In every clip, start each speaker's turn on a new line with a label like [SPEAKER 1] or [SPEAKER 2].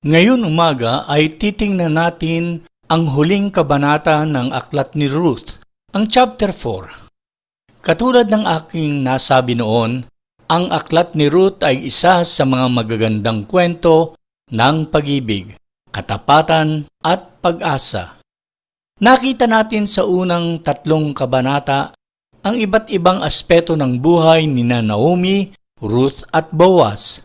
[SPEAKER 1] Ngayon umaga ay titingnan natin ang huling kabanata ng Aklat ni Ruth, ang chapter 4. Katulad ng aking nasabi noon, ang Aklat ni Ruth ay isa sa mga magagandang kwento ng pag-ibig, katapatan at pag-asa. Nakita natin sa unang tatlong kabanata ang iba't ibang aspeto ng buhay ni Naomi, Ruth at Boaz.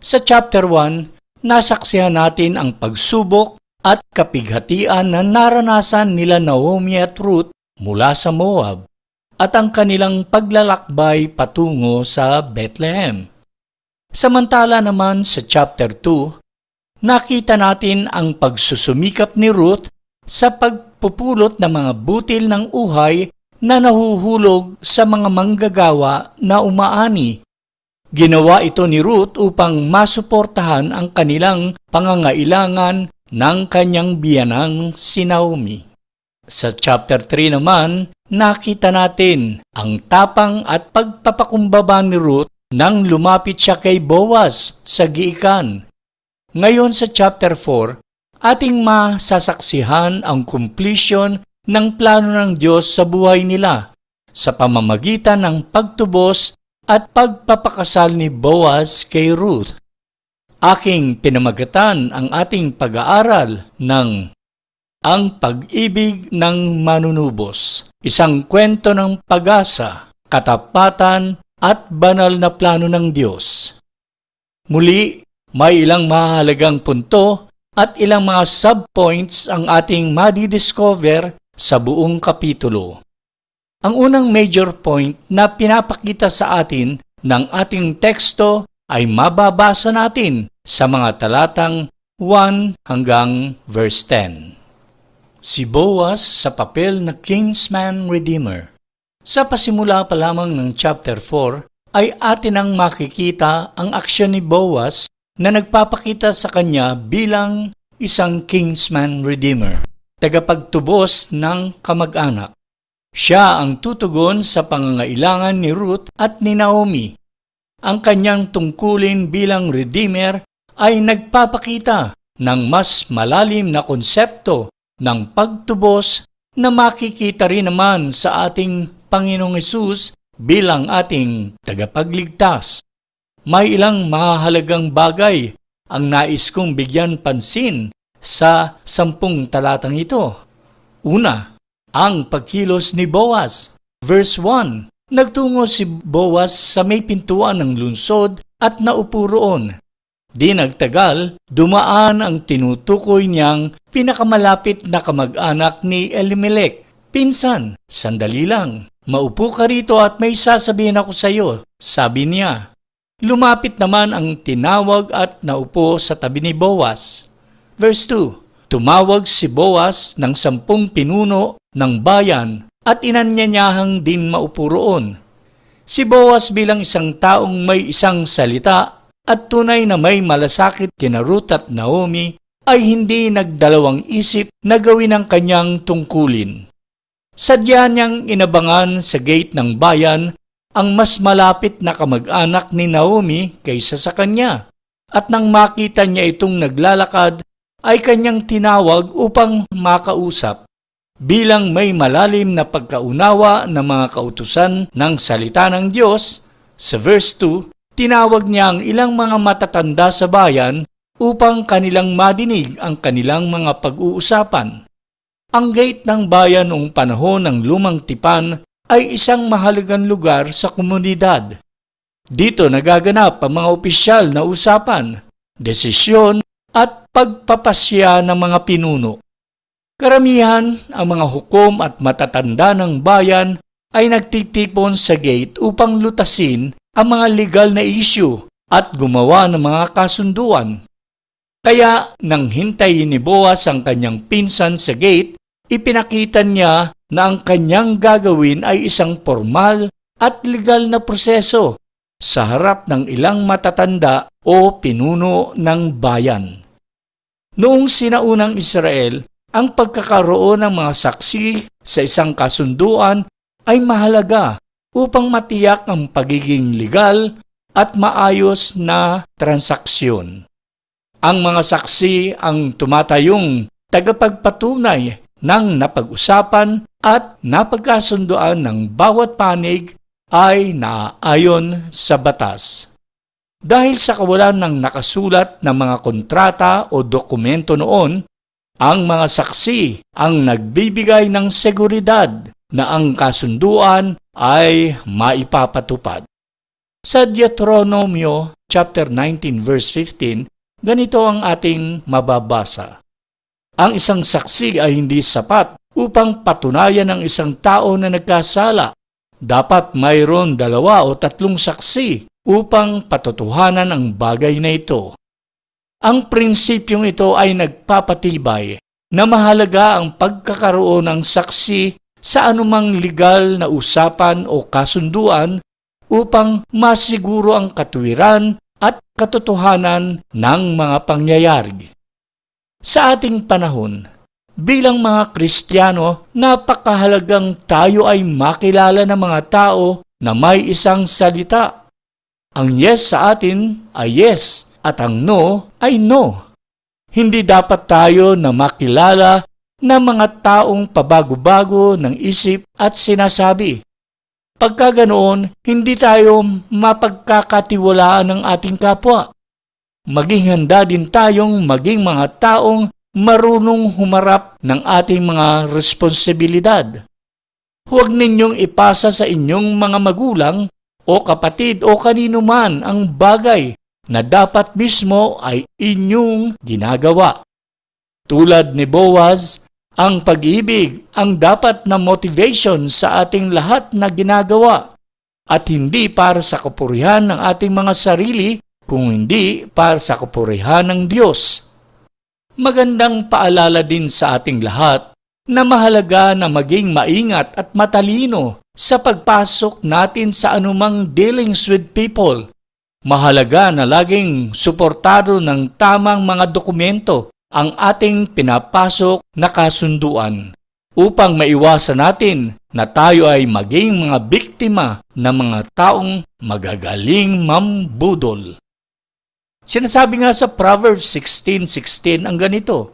[SPEAKER 1] Sa chapter 1, Nasaksihan natin ang pagsubok at kapighatian na naranasan nila Naomi at Ruth mula sa Moab at ang kanilang paglalakbay patungo sa Bethlehem. Samantala naman sa chapter 2, nakita natin ang pagsusumikap ni Ruth sa pagpupulot ng mga butil ng uhay na nahuhulog sa mga manggagawa na umaani Ginawa ito ni Ruth upang masuportahan ang kanilang pangangailangan ng kanyang biyanang si Naomi. Sa chapter 3 naman, nakita natin ang tapang at pagpapakumbaba ni Ruth nang lumapit siya kay Boaz sa giikan. Ngayon sa chapter 4, ating masasaksihan ang completion ng plano ng Diyos sa buhay nila sa pamamagitan ng pagtubos at pagpapakasal ni Boaz kay Ruth. Aking pinamagatan ang ating pag-aaral ng Ang Pag-ibig ng Manunubos, isang kwento ng pag-asa, katapatan at banal na plano ng Diyos. Muli, may ilang mahalagang punto at ilang mga subpoints ang ating madidiscover sa buong kapitulo. Ang unang major point na pinapakita sa atin ng ating teksto ay mababasa natin sa mga talatang 1 hanggang verse 10. Si Boaz sa papel na Kingsman Redeemer. Sa pasimula pa lamang ng chapter 4 ay atin ang makikita ang aksyon ni Boaz na nagpapakita sa kanya bilang isang Kingsman Redeemer, tagapagtubos ng kamag-anak. Siya ang tutugon sa pangangailangan ni Ruth at ni Naomi. Ang kanyang tungkulin bilang Redeemer ay nagpapakita ng mas malalim na konsepto ng pagtubos na makikita rin naman sa ating Panginoong Isus bilang ating tagapagligtas. May ilang mahalagang bagay ang nais kong bigyan pansin sa sampung talatang ito. Una, ang pagkilos ni Boaz. Verse 1. Nagtungo si Boaz sa may pintuan ng lungsod at naupo roon. Di nagtagal, dumaan ang tinutukoy niyang pinakamalapit na kamag-anak ni Elimelech. Pinsan, sandali lang. Maupo ka rito at may sasabihin ako sa iyo, sabi niya. Lumapit naman ang tinawag at naupo sa tabi ni Boaz. Verse 2, Tumawag si Boaz ng sampung pinuno ng bayan at inanyanyahang din maupo roon. Si Boaz bilang isang taong may isang salita at tunay na may malasakit kina Ruth at Naomi ay hindi nagdalawang isip na gawin ang kanyang tungkulin. Sadya niyang inabangan sa gate ng bayan ang mas malapit na kamag-anak ni Naomi kaysa sa kanya. At nang makita niya itong naglalakad, ay kanyang tinawag upang makausap bilang may malalim na pagkaunawa ng mga kautusan ng salita ng Diyos, sa verse 2, tinawag niya ang ilang mga matatanda sa bayan upang kanilang madinig ang kanilang mga pag-uusapan. Ang gate ng bayan noong panahon ng Lumang Tipan ay isang mahalagang lugar sa komunidad. Dito nagaganap ang mga opisyal na usapan, desisyon at pagpapasya ng mga pinuno. Karamihan, ang mga hukom at matatanda ng bayan ay nagtitipon sa gate upang lutasin ang mga legal na isyu at gumawa ng mga kasunduan. Kaya nang hintayin ni Boaz ang kanyang pinsan sa gate, ipinakita niya na ang kanyang gagawin ay isang formal at legal na proseso sa harap ng ilang matatanda o pinuno ng bayan. Noong sinaunang Israel, ang pagkakaroon ng mga saksi sa isang kasunduan ay mahalaga upang matiyak ang pagiging legal at maayos na transaksyon. Ang mga saksi ang tumatayong tagapagpatunay ng napag-usapan at napagkasunduan ng bawat panig ay naaayon sa batas. Dahil sa kawalan ng nakasulat ng mga kontrata o dokumento noon, ang mga saksi ang nagbibigay ng seguridad na ang kasunduan ay maipapatupad. Sa Deuteronomio chapter 19 verse 15, ganito ang ating mababasa. Ang isang saksi ay hindi sapat upang patunayan ang isang tao na nagkasala. Dapat mayroon dalawa o tatlong saksi upang patotohanan ang bagay na ito. Ang prinsipyong ito ay nagpapatibay na mahalaga ang pagkakaroon ng saksi sa anumang legal na usapan o kasunduan upang masiguro ang katuwiran at katotohanan ng mga pangyayari. Sa ating panahon, bilang mga Kristiyano, napakahalagang tayo ay makilala ng mga tao na may isang salita. Ang yes sa atin ay yes at ang no ay no. Hindi dapat tayo na makilala ng mga taong pabago-bago ng isip at sinasabi. Pagka ganoon, hindi tayo mapagkakatiwalaan ng ating kapwa. Maging handa din tayong maging mga taong marunong humarap ng ating mga responsibilidad. Huwag ninyong ipasa sa inyong mga magulang o kapatid o kanino man ang bagay na dapat mismo ay inyong ginagawa. Tulad ni Boaz, ang pag-ibig ang dapat na motivation sa ating lahat na ginagawa at hindi para sa kapurihan ng ating mga sarili kung hindi para sa kapurihan ng Diyos. Magandang paalala din sa ating lahat na mahalaga na maging maingat at matalino sa pagpasok natin sa anumang dealings with people Mahalaga na laging suportado ng tamang mga dokumento ang ating pinapasok na kasunduan upang maiwasan natin na tayo ay maging mga biktima ng mga taong magagaling mambudol. Sinasabi nga sa Proverbs 16.16 ang ganito,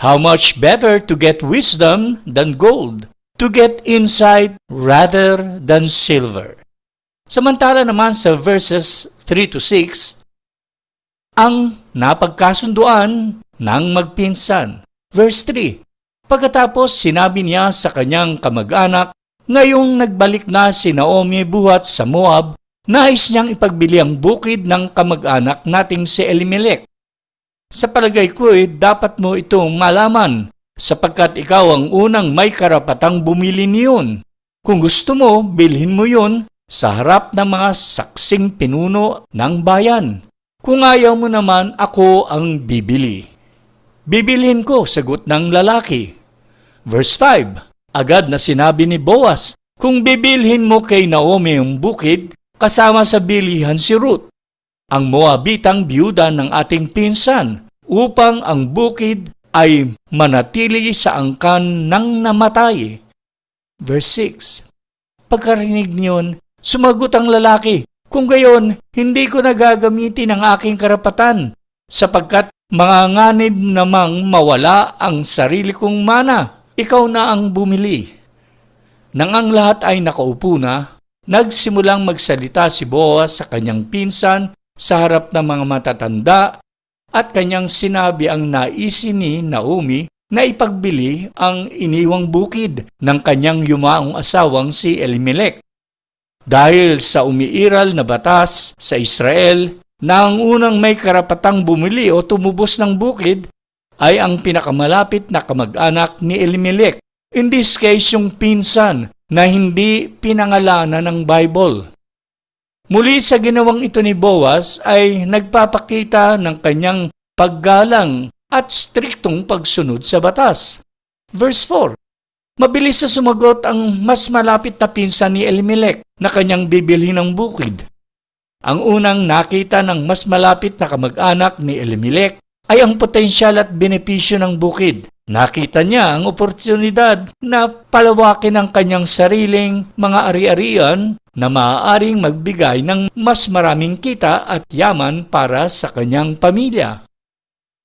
[SPEAKER 1] How much better to get wisdom than gold, to get insight rather than silver. Samantala naman sa verses 3 to 6, ang napagkasunduan ng magpinsan. Verse 3, Pagkatapos sinabi niya sa kanyang kamag-anak, ngayong nagbalik na si Naomi buhat sa Moab, nais niyang ipagbili ang bukid ng kamag-anak nating si Elimelech. Sa palagay ko, eh, dapat mo itong malaman sapagkat ikaw ang unang may karapatang bumili niyon. Kung gusto mo, bilhin mo yon sa harap ng mga saksing pinuno ng bayan. Kung ayaw mo naman, ako ang bibili. Bibilin ko, sagot ng lalaki. Verse 5, agad na sinabi ni Boaz, Kung bibilhin mo kay Naomi ang bukid, kasama sa bilihan si Ruth, ang Moabitang biyuda ng ating pinsan, upang ang bukid ay manatili sa angkan ng namatay. Verse 6 Pagkarinig niyon, Sumagot ang lalaki, Kung gayon, hindi ko nagagamitin ang aking karapatan, sapagkat manganganib namang mawala ang sarili kong mana. Ikaw na ang bumili. Nang ang lahat ay nakaupo na, nagsimulang magsalita si Boaz sa kanyang pinsan sa harap ng mga matatanda at kanyang sinabi ang naisin ni Naomi na ipagbili ang iniwang bukid ng kanyang yumaong asawang si Elimelech dahil sa umiiral na batas sa Israel na ang unang may karapatang bumili o tumubos ng bukid ay ang pinakamalapit na kamag-anak ni Elimelech. In this case, yung pinsan na hindi pinangalanan ng Bible. Muli sa ginawang ito ni Boaz ay nagpapakita ng kanyang paggalang at striktong pagsunod sa batas. Verse 4, Mabilis na sumagot ang mas malapit na pinsan ni Elimelech na kanyang bibilhin ng bukid. Ang unang nakita ng mas malapit na kamag-anak ni Elimelech ay ang potensyal at benepisyo ng bukid. Nakita niya ang oportunidad na palawakin ang kanyang sariling mga ari-arian na maaaring magbigay ng mas maraming kita at yaman para sa kanyang pamilya.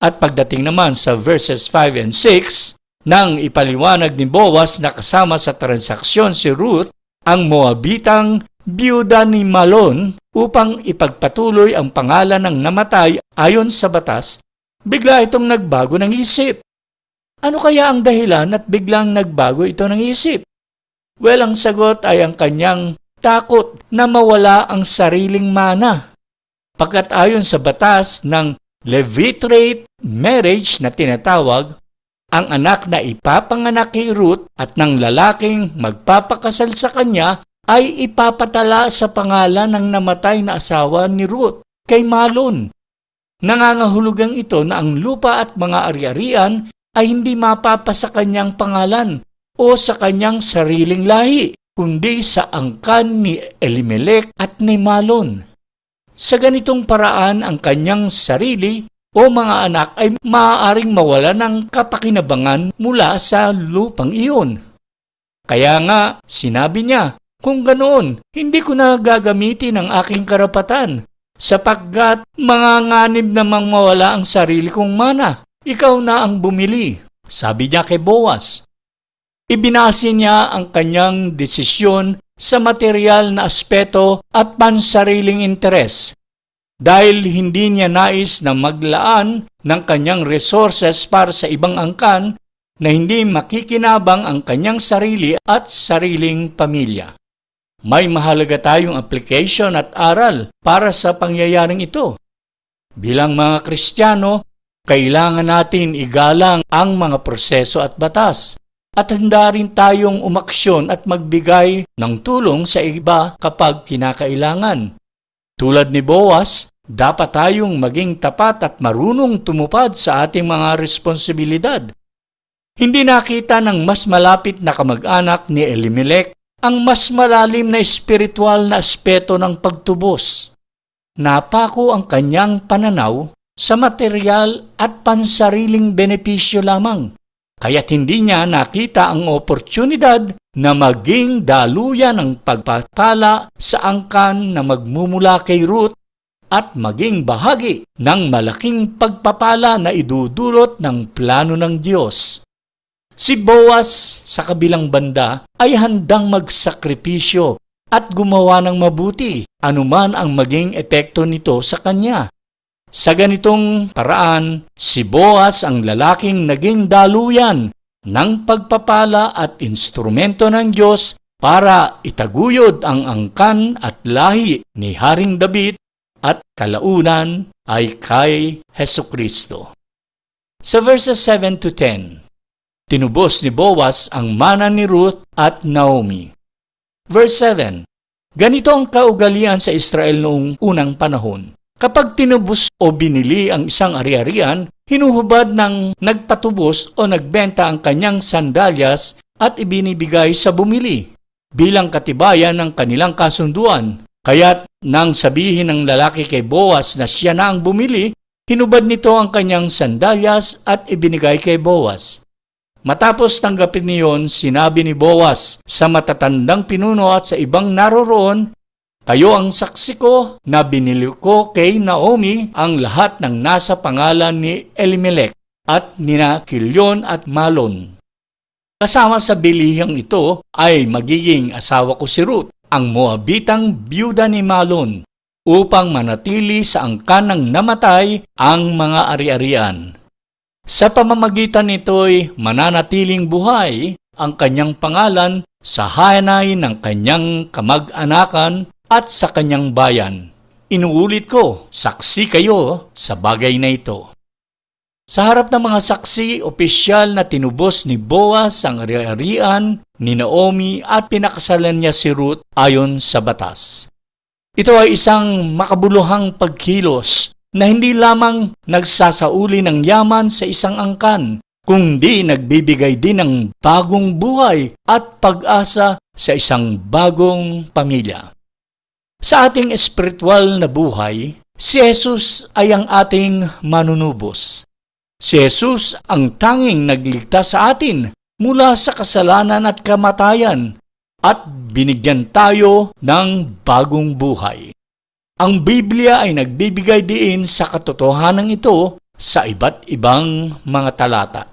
[SPEAKER 1] At pagdating naman sa verses 5 and 6, nang ipaliwanag ni Boaz na kasama sa transaksyon si Ruth ang Moabitang biyuda ni Malon upang ipagpatuloy ang pangalan ng namatay ayon sa batas, bigla itong nagbago ng isip. Ano kaya ang dahilan at biglang nagbago ito ng isip? Well, ang sagot ay ang kanyang takot na mawala ang sariling mana. Pagkat ayon sa batas ng levitrate marriage na tinatawag, ang anak na ipapanganak ni Ruth at ng lalaking magpapakasal sa kanya ay ipapatala sa pangalan ng namatay na asawa ni Ruth kay Malon. Nangangahulugan ito na ang lupa at mga ari-arian ay hindi mapapa sa kanyang pangalan o sa kanyang sariling lahi, kundi sa angkan ni Elimelech at ni Malon. Sa ganitong paraan ang kanyang sarili o mga anak ay maaaring mawala ng kapakinabangan mula sa lupang iyon. Kaya nga, sinabi niya, kung ganoon, hindi ko na gagamitin ang aking karapatan sapagkat mga nganib namang mawala ang sarili kong mana. Ikaw na ang bumili, sabi niya kay Boas. Ibinase niya ang kanyang desisyon sa material na aspeto at pansariling interes dahil hindi niya nais na maglaan ng kanyang resources para sa ibang angkan na hindi makikinabang ang kanyang sarili at sariling pamilya. May mahalaga tayong application at aral para sa pangyayaring ito. Bilang mga Kristiyano, kailangan natin igalang ang mga proseso at batas at handa rin tayong umaksyon at magbigay ng tulong sa iba kapag kinakailangan. Tulad ni Boas, dapat tayong maging tapat at marunong tumupad sa ating mga responsibilidad. Hindi nakita ng mas malapit na kamag-anak ni Elimelech ang mas malalim na espiritual na aspeto ng pagtubos. Napako ang kanyang pananaw sa material at pansariling benepisyo lamang. Kaya't hindi niya nakita ang oportunidad na maging daluyan ng pagpapala sa angkan na magmumula kay Ruth at maging bahagi ng malaking pagpapala na idudulot ng plano ng Diyos. Si Boaz sa kabilang banda ay handang magsakripisyo at gumawa ng mabuti anuman ang maging epekto nito sa kanya. Sa ganitong paraan, si Boaz ang lalaking naging daluyan ng pagpapala at instrumento ng Diyos para itaguyod ang angkan at lahi ni Haring David at kalaunan ay kay Heso Kristo. Sa verses 7 to 10, tinubos ni Boaz ang mana ni Ruth at Naomi. Verse 7, Ganito ang kaugalian sa Israel noong unang panahon. Kapag tinubos o binili ang isang ari-arian, hinuhubad ng nagpatubos o nagbenta ang kanyang sandalyas at ibinibigay sa bumili bilang katibayan ng kanilang kasunduan. Kaya't nang sabihin ng lalaki kay Boaz na siya na ang bumili, hinubad nito ang kanyang sandalyas at ibinigay kay Boaz. Matapos tanggapin niyon, sinabi ni Boaz sa matatandang pinuno at sa ibang naroroon kayo ang saksi ko na binili ko kay Naomi ang lahat ng nasa pangalan ni Elimelech at nina Kilyon at Malon. Kasama sa bilihang ito ay magiging asawa ko si Ruth, ang Moabitang biyuda ni Malon, upang manatili sa angkan ng namatay ang mga ari-arian. Sa pamamagitan nito'y mananatiling buhay ang kanyang pangalan sa hanay ng kanyang kamag-anakan at sa kanyang bayan. Inuulit ko, saksi kayo sa bagay na ito. Sa harap ng mga saksi, opisyal na tinubos ni Boaz ang ari-arian ni Naomi at pinakasalan niya si Ruth ayon sa batas. Ito ay isang makabuluhang pagkilos na hindi lamang nagsasauli ng yaman sa isang angkan, kundi nagbibigay din ng bagong buhay at pag-asa sa isang bagong pamilya. Sa ating espiritual na buhay, si Jesus ay ang ating manunubos. Si Jesus ang tanging nagligtas sa atin mula sa kasalanan at kamatayan at binigyan tayo ng bagong buhay. Ang Biblia ay nagbibigay diin sa katotohanan ito sa iba't ibang mga talata.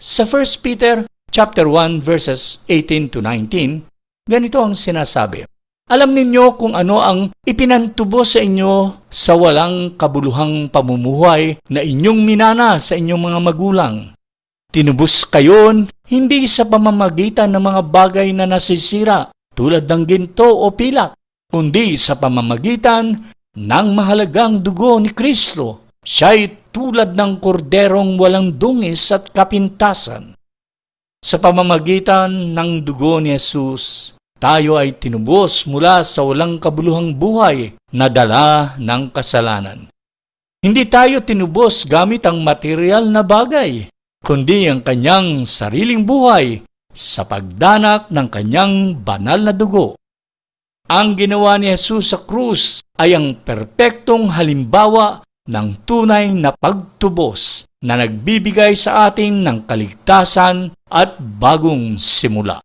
[SPEAKER 1] Sa 1 Peter chapter 1 verses 18 to 19, ganito ang sinasabi. Alam ninyo kung ano ang ipinantubo sa inyo sa walang kabuluhang pamumuhay na inyong minana sa inyong mga magulang. Tinubos kayo hindi sa pamamagitan ng mga bagay na nasisira tulad ng ginto o pilak, kundi sa pamamagitan ng mahalagang dugo ni Kristo. Siya'y tulad ng korderong walang dungis at kapintasan. Sa pamamagitan ng dugo ni Jesus, tayo ay tinubos mula sa walang kabuluhang buhay na dala ng kasalanan. Hindi tayo tinubos gamit ang material na bagay, kundi ang kanyang sariling buhay sa pagdanak ng kanyang banal na dugo. Ang ginawa ni Jesus sa krus ay ang perpektong halimbawa ng tunay na pagtubos na nagbibigay sa atin ng kaligtasan at bagong simula.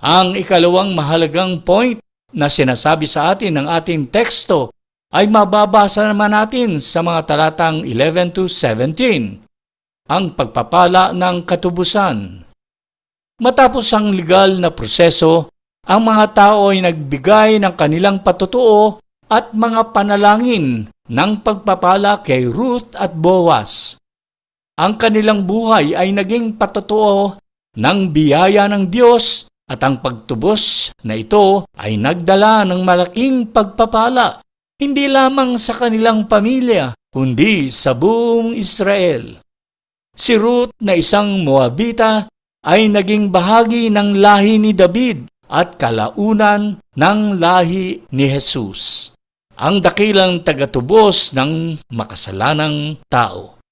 [SPEAKER 1] Ang ikalawang mahalagang point na sinasabi sa atin ng ating teksto ay mababasa naman natin sa mga talatang 11 to 17, ang pagpapala ng katubusan. Matapos ang legal na proseso, ang mga tao ay nagbigay ng kanilang patutuo at mga panalangin ng pagpapala kay Ruth at Boaz. Ang kanilang buhay ay naging patutuo ng biyaya ng Diyos at ang pagtubos na ito ay nagdala ng malaking pagpapala, hindi lamang sa kanilang pamilya, kundi sa buong Israel. Si Ruth na isang Moabita ay naging bahagi ng lahi ni David at kalaunan ng lahi ni Jesus. Ang dakilang tagatubos ng makasalanang tao.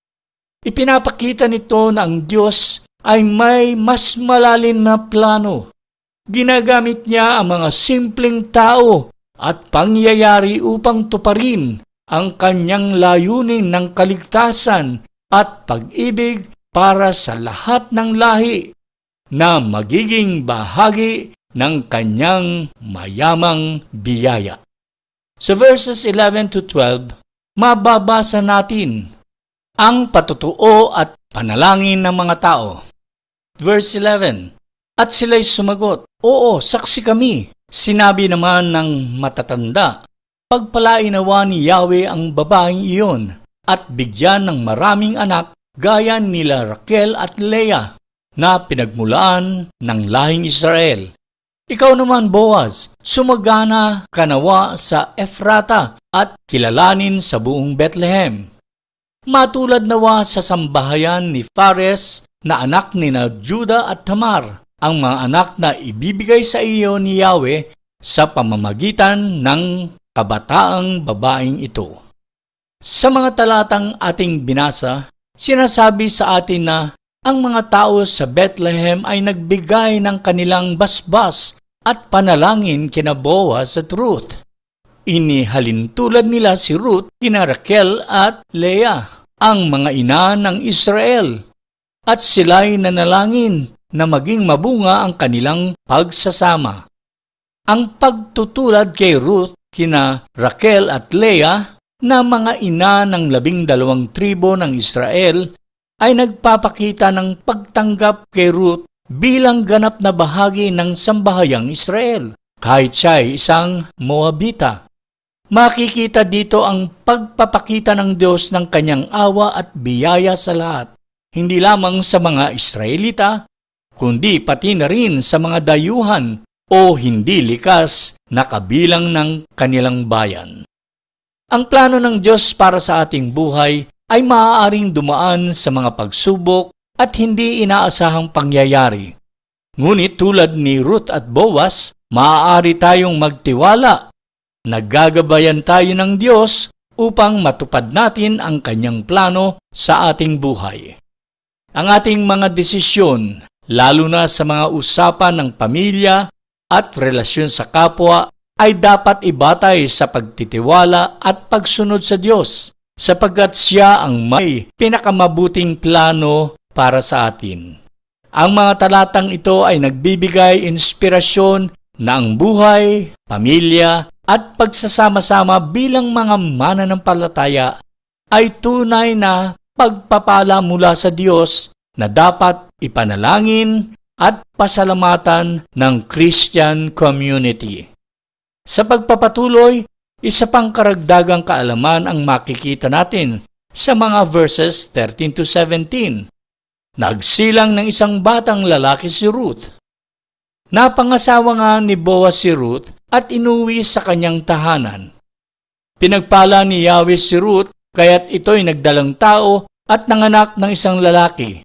[SPEAKER 1] Ipinapakita nito na ang Diyos ay may mas malalim na plano Ginagamit niya ang mga simpleng tao at pangyayari upang tuparin ang kanyang layunin ng kaligtasan at pag-ibig para sa lahat ng lahi na magiging bahagi ng kanyang mayamang biyaya. Sa verses 11 to 12, mababasa natin ang patutuo at panalangin ng mga tao. Verse 11, at sila'y sumagot, Oo, saksi kami. Sinabi naman ng matatanda, Pagpalainawa ni Yahweh ang babaeng iyon at bigyan ng maraming anak gaya nila Raquel at Leah na pinagmulaan ng lahing Israel. Ikaw naman, Boaz, sumagana kanawa sa Efrata at kilalanin sa buong Bethlehem. Matulad nawa sa sambahayan ni Fares na anak ni na Juda at Tamar ang mga anak na ibibigay sa iyo ni Yahweh sa pamamagitan ng kabataang babaeng ito. Sa mga talatang ating binasa, sinasabi sa atin na ang mga tao sa Bethlehem ay nagbigay ng kanilang basbas at panalangin kina Boaz at Ruth. Inihalin tulad nila si Ruth kina Raquel at Leah, ang mga ina ng Israel. At sila'y nanalangin na maging mabunga ang kanilang pagsasama. Ang pagtutulad kay Ruth, kina Raquel at Leah na mga ina ng labing dalawang tribo ng Israel ay nagpapakita ng pagtanggap kay Ruth bilang ganap na bahagi ng sambahayang Israel, kahit siya ay isang Moabita. Makikita dito ang pagpapakita ng Diyos ng kanyang awa at biyaya sa lahat, hindi lamang sa mga Israelita, kundi pati na rin sa mga dayuhan o hindi likas na kabilang ng kanilang bayan. Ang plano ng Diyos para sa ating buhay ay maaaring dumaan sa mga pagsubok at hindi inaasahang pangyayari. Ngunit tulad ni Ruth at Boaz, maaari tayong magtiwala. Naggagabayan tayo ng Diyos upang matupad natin ang kanyang plano sa ating buhay. Ang ating mga desisyon lalo na sa mga usapan ng pamilya at relasyon sa kapwa ay dapat ibatay sa pagtitiwala at pagsunod sa Diyos sapagkat siya ang may pinakamabuting plano para sa atin. Ang mga talatang ito ay nagbibigay inspirasyon na ang buhay, pamilya, at pagsasama-sama bilang mga mananampalataya ay tunay na pagpapala mula sa Diyos na dapat ipanalangin at pasalamatan ng Christian community. Sa pagpapatuloy, isa pang karagdagang kaalaman ang makikita natin sa mga verses 13 to 17. Nagsilang ng isang batang lalaki si Ruth. Napangasawa nga ni Boaz si Ruth at inuwi sa kanyang tahanan. Pinagpala ni Yahweh si Ruth kaya't ito'y nagdalang tao at nanganak ng isang lalaki.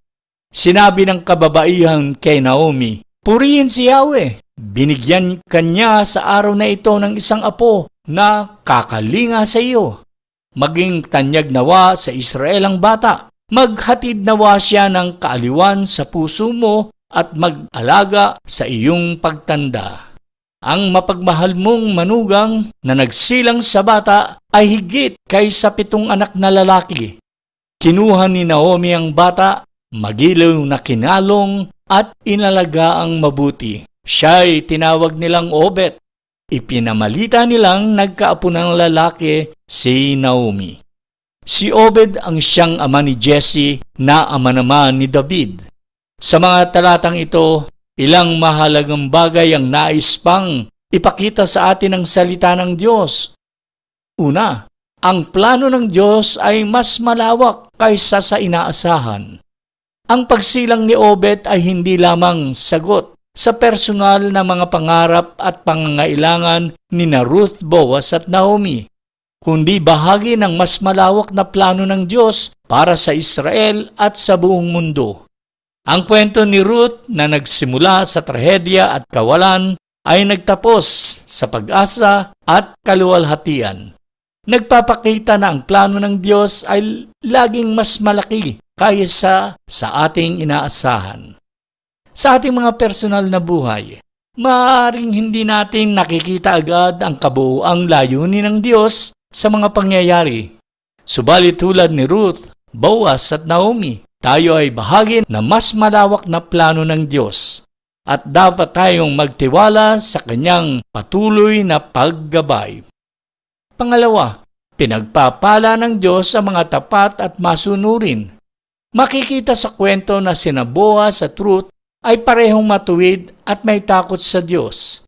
[SPEAKER 1] Sinabi ng kababaihan kay Naomi, Purihin si Yahweh. Binigyan kanya sa araw na ito ng isang apo na kakalinga sa iyo. Maging tanyag nawa sa Israel ang bata. Maghatid nawa siya ng kaaliwan sa puso mo at mag-alaga sa iyong pagtanda. Ang mapagmahal mong manugang na nagsilang sa bata ay higit kaysa pitong anak na lalaki. Kinuha ni Naomi ang bata magiliw na kinalong at inalaga ang mabuti. Siya'y tinawag nilang Obet. Ipinamalita nilang nagkaapo ng lalaki si Naomi. Si Obed ang siyang ama ni Jesse na ama naman ni David. Sa mga talatang ito, ilang mahalagang bagay ang nais pang ipakita sa atin ang salita ng Diyos. Una, ang plano ng Diyos ay mas malawak kaysa sa inaasahan. Ang pagsilang ni Obed ay hindi lamang sagot sa personal na mga pangarap at pangangailangan ni na Ruth, Boaz at Naomi, kundi bahagi ng mas malawak na plano ng Diyos para sa Israel at sa buong mundo. Ang kwento ni Ruth na nagsimula sa trahedya at kawalan ay nagtapos sa pag-asa at kaluwalhatian. Nagpapakita na ang plano ng Diyos ay laging mas malaki kaysa sa ating inaasahan. Sa ating mga personal na buhay, maaaring hindi natin nakikita agad ang kabuuang layunin ng Diyos sa mga pangyayari. Subalit tulad ni Ruth, Boaz at Naomi, tayo ay bahagi na mas malawak na plano ng Diyos at dapat tayong magtiwala sa kanyang patuloy na paggabay. Pangalawa, pinagpapala ng Diyos ang mga tapat at masunurin makikita sa kwento na sina sa at Ruth ay parehong matuwid at may takot sa Diyos.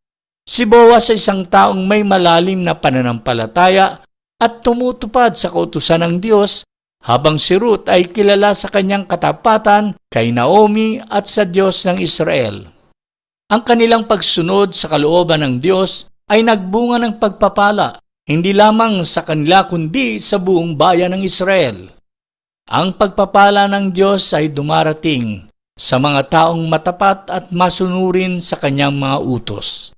[SPEAKER 1] Si Boaz ay isang taong may malalim na pananampalataya at tumutupad sa kautusan ng Diyos habang si Ruth ay kilala sa kanyang katapatan kay Naomi at sa Diyos ng Israel. Ang kanilang pagsunod sa kalooban ng Diyos ay nagbunga ng pagpapala, hindi lamang sa kanila kundi sa buong bayan ng Israel. Ang pagpapala ng Diyos ay dumarating sa mga taong matapat at masunurin sa kanyang mga utos.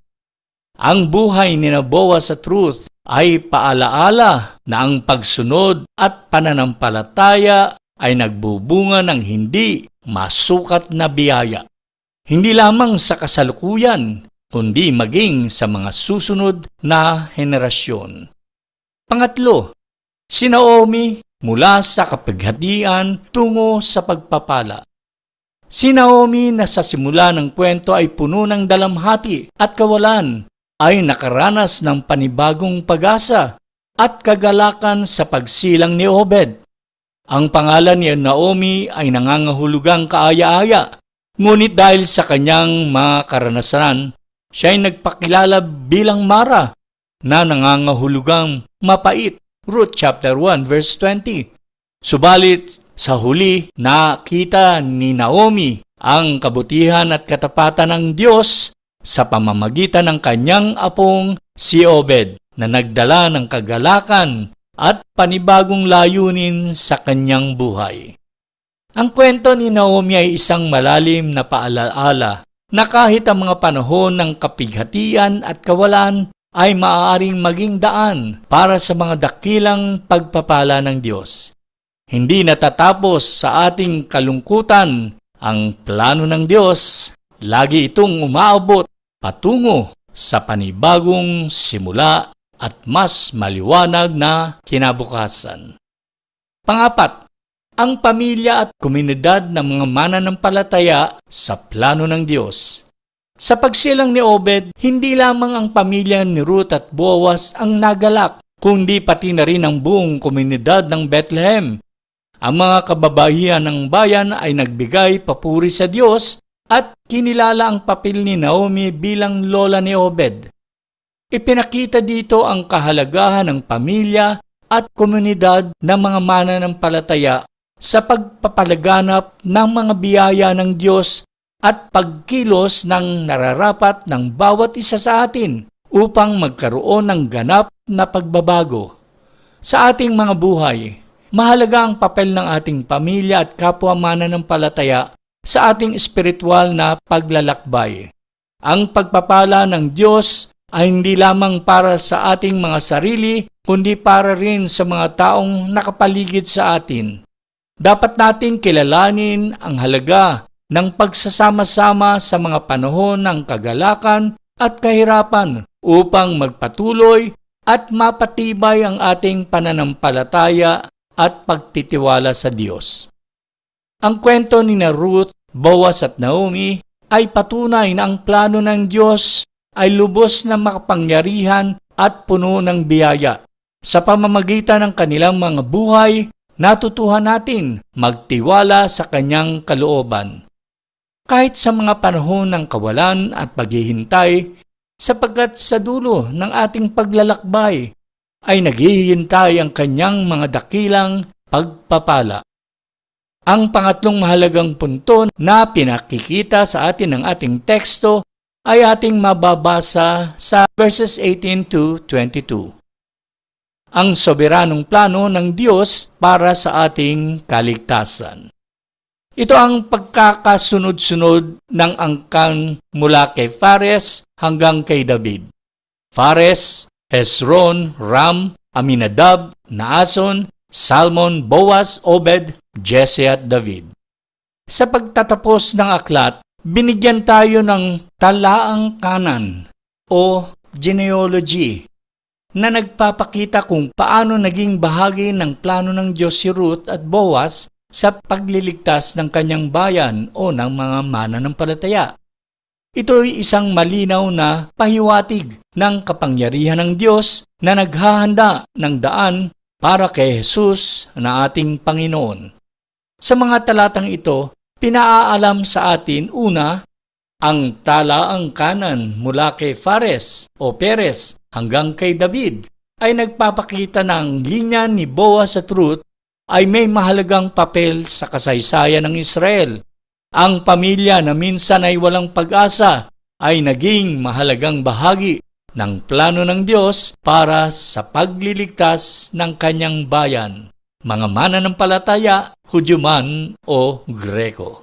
[SPEAKER 1] Ang buhay ni Naboa sa truth ay paalaala na ang pagsunod at pananampalataya ay nagbubunga ng hindi masukat na biyaya. Hindi lamang sa kasalukuyan, kundi maging sa mga susunod na henerasyon. Pangatlo, si Naomi mula sa kapighatian tungo sa pagpapala. Si Naomi na sa simula ng kwento ay puno ng dalamhati at kawalan ay nakaranas ng panibagong pag-asa at kagalakan sa pagsilang ni Obed. Ang pangalan ni Naomi ay nangangahulugang kaaya-aya, ngunit dahil sa kanyang mga karanasan, siya ay nagpakilala bilang Mara na nangangahulugang mapait Ruth chapter 1 verse 20. Subalit sa huli nakita ni Naomi ang kabutihan at katapatan ng Diyos sa pamamagitan ng kanyang apong si Obed na nagdala ng kagalakan at panibagong layunin sa kanyang buhay. Ang kwento ni Naomi ay isang malalim na paalaala na kahit ang mga panahon ng kapighatian at kawalan ay maaaring maging daan para sa mga dakilang pagpapala ng Diyos. Hindi natatapos sa ating kalungkutan ang plano ng Diyos. Lagi itong umaabot patungo sa panibagong simula at mas maliwanag na kinabukasan. Pangapat, ang pamilya at komunidad ng mga mananampalataya sa plano ng Diyos. Sa pagsilang ni Obed, hindi lamang ang pamilya ni Ruth at Boaz ang nagalak, kundi pati na rin ang buong komunidad ng Bethlehem. Ang mga kababaihan ng bayan ay nagbigay papuri sa Diyos at kinilala ang papel ni Naomi bilang lola ni Obed. Ipinakita dito ang kahalagahan ng pamilya at komunidad ng mga mananampalataya sa pagpapalaganap ng mga biyaya ng Diyos at pagkilos ng nararapat ng bawat isa sa atin upang magkaroon ng ganap na pagbabago. Sa ating mga buhay, mahalaga ang papel ng ating pamilya at kapwa mananampalataya sa ating espiritual na paglalakbay. Ang pagpapala ng Diyos ay hindi lamang para sa ating mga sarili, kundi para rin sa mga taong nakapaligid sa atin. Dapat nating kilalanin ang halaga ng pagsasama-sama sa mga panahon ng kagalakan at kahirapan upang magpatuloy at mapatibay ang ating pananampalataya at pagtitiwala sa Diyos. Ang kwento ni na Ruth, Boaz at Naomi ay patunay na ang plano ng Diyos ay lubos na makapangyarihan at puno ng biyaya. Sa pamamagitan ng kanilang mga buhay, natutuhan natin magtiwala sa kanyang kalooban kahit sa mga panahon ng kawalan at paghihintay sapagkat sa dulo ng ating paglalakbay ay naghihintay ang kanyang mga dakilang pagpapala. Ang pangatlong mahalagang punto na pinakikita sa atin ng ating teksto ay ating mababasa sa verses 18 to 22. Ang soberanong plano ng Diyos para sa ating kaligtasan. Ito ang pagkakasunod-sunod ng angkan mula kay Fares hanggang kay David. Fares, Hezron, Ram, Aminadab, Naason, Salmon, Boaz, Obed, Jesse at David. Sa pagtatapos ng aklat, binigyan tayo ng talaang kanan o genealogy na nagpapakita kung paano naging bahagi ng plano ng Diyos si Ruth at Boaz sa pagliligtas ng kanyang bayan o ng mga mananampalataya. Ito ay isang malinaw na pahiwatig ng kapangyarihan ng Diyos na naghahanda ng daan para kay Jesus na ating Panginoon. Sa mga talatang ito, pinaaalam sa atin una ang talaang kanan mula kay Fares o Peres hanggang kay David ay nagpapakita ng linya ni Boaz sa truth ay may mahalagang papel sa kasaysayan ng Israel. Ang pamilya na minsan ay walang pag-asa ay naging mahalagang bahagi ng plano ng Diyos para sa pagliligtas ng kanyang bayan, mga mananampalataya, Hudyo o Greko.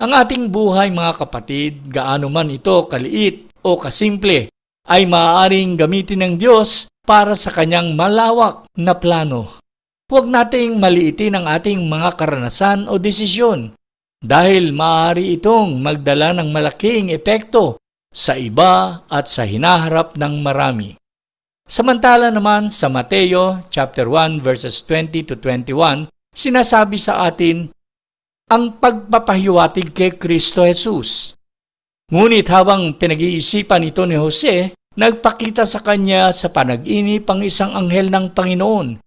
[SPEAKER 1] Ang ating buhay mga kapatid, gaano man ito kaliit o kasimple, ay maaaring gamitin ng Diyos para sa kanyang malawak na plano. Huwag nating maliitin ang ating mga karanasan o desisyon dahil maaari itong magdala ng malaking epekto sa iba at sa hinaharap ng marami. Samantala naman sa Mateo chapter 1 verses 20 to 21, sinasabi sa atin ang pagpapahiwatig kay Kristo Jesus. Ngunit habang pinag-iisipan ito ni Jose, nagpakita sa kanya sa panaginip ang isang anghel ng Panginoon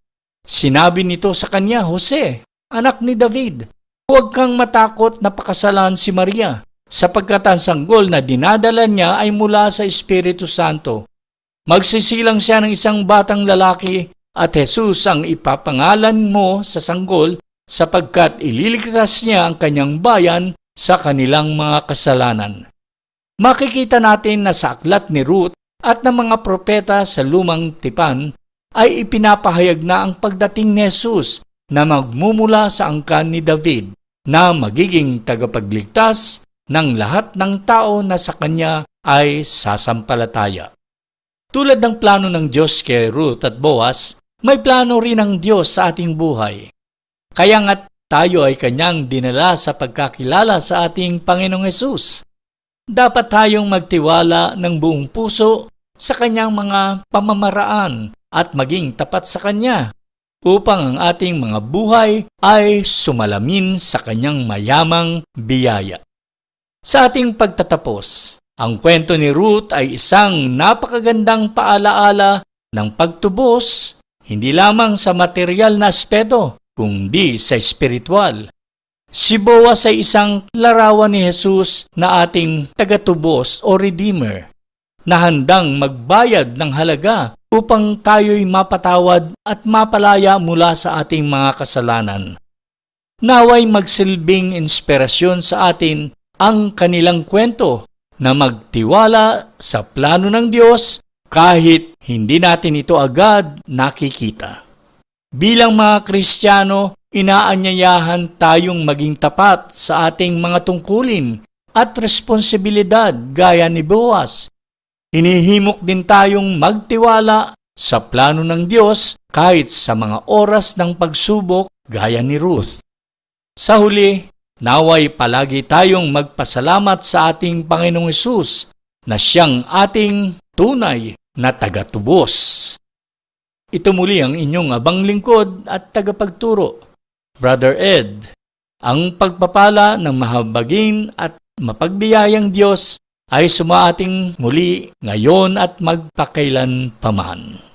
[SPEAKER 1] Sinabi nito sa kanya, Jose, anak ni David, huwag kang matakot na pakasalan si Maria, sapagkat ang sanggol na dinadala niya ay mula sa Espiritu Santo. Magsisilang siya ng isang batang lalaki at Jesus ang ipapangalan mo sa sanggol sapagkat ililigtas niya ang kanyang bayan sa kanilang mga kasalanan. Makikita natin na sa aklat ni Ruth at ng mga propeta sa lumang tipan ay ipinapahayag na ang pagdating ni Jesus na magmumula sa angkan ni David na magiging tagapagligtas ng lahat ng tao na sa kanya ay sasampalataya. Tulad ng plano ng Diyos kay Ruth at Boaz, may plano rin ng Diyos sa ating buhay. Kaya nga't tayo ay kanyang dinala sa pagkakilala sa ating Panginoong Yesus. Dapat tayong magtiwala ng buong puso sa kanyang mga pamamaraan at maging tapat sa kanya upang ang ating mga buhay ay sumalamin sa kanyang mayamang biyaya. Sa ating pagtatapos, ang kwento ni Ruth ay isang napakagandang paalaala ng pagtubos hindi lamang sa material na aspeto, kundi sa espiritual. Si Boaz ay isang larawan ni Jesus na ating tagatubos o Redeemer na handang magbayad ng halaga upang tayo'y mapatawad at mapalaya mula sa ating mga kasalanan. Naway magsilbing inspirasyon sa atin ang kanilang kwento na magtiwala sa plano ng Diyos kahit hindi natin ito agad nakikita. Bilang mga Kristiyano, inaanyayahan tayong maging tapat sa ating mga tungkulin at responsibilidad gaya ni Boaz Hinihimok din tayong magtiwala sa plano ng Diyos kahit sa mga oras ng pagsubok gaya ni Ruth. Sa huli, naway palagi tayong magpasalamat sa ating Panginoong Isus na siyang ating tunay na tagatubos. Ito muli ang inyong abang lingkod at tagapagturo, Brother Ed, ang pagpapala ng mahabagin at mapagbiyayang Diyos ay sumaating muli ngayon at magpakailan paman.